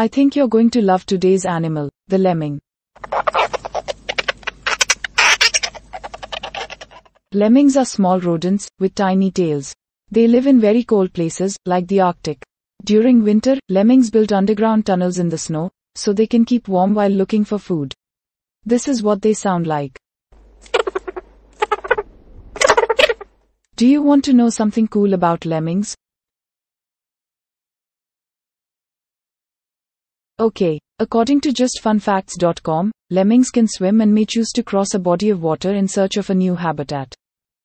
I think you're going to love today's animal, the lemming. Lemmings are small rodents, with tiny tails. They live in very cold places, like the Arctic. During winter, lemmings build underground tunnels in the snow, so they can keep warm while looking for food. This is what they sound like. Do you want to know something cool about lemmings? Okay, according to justfunfacts.com, lemmings can swim and may choose to cross a body of water in search of a new habitat.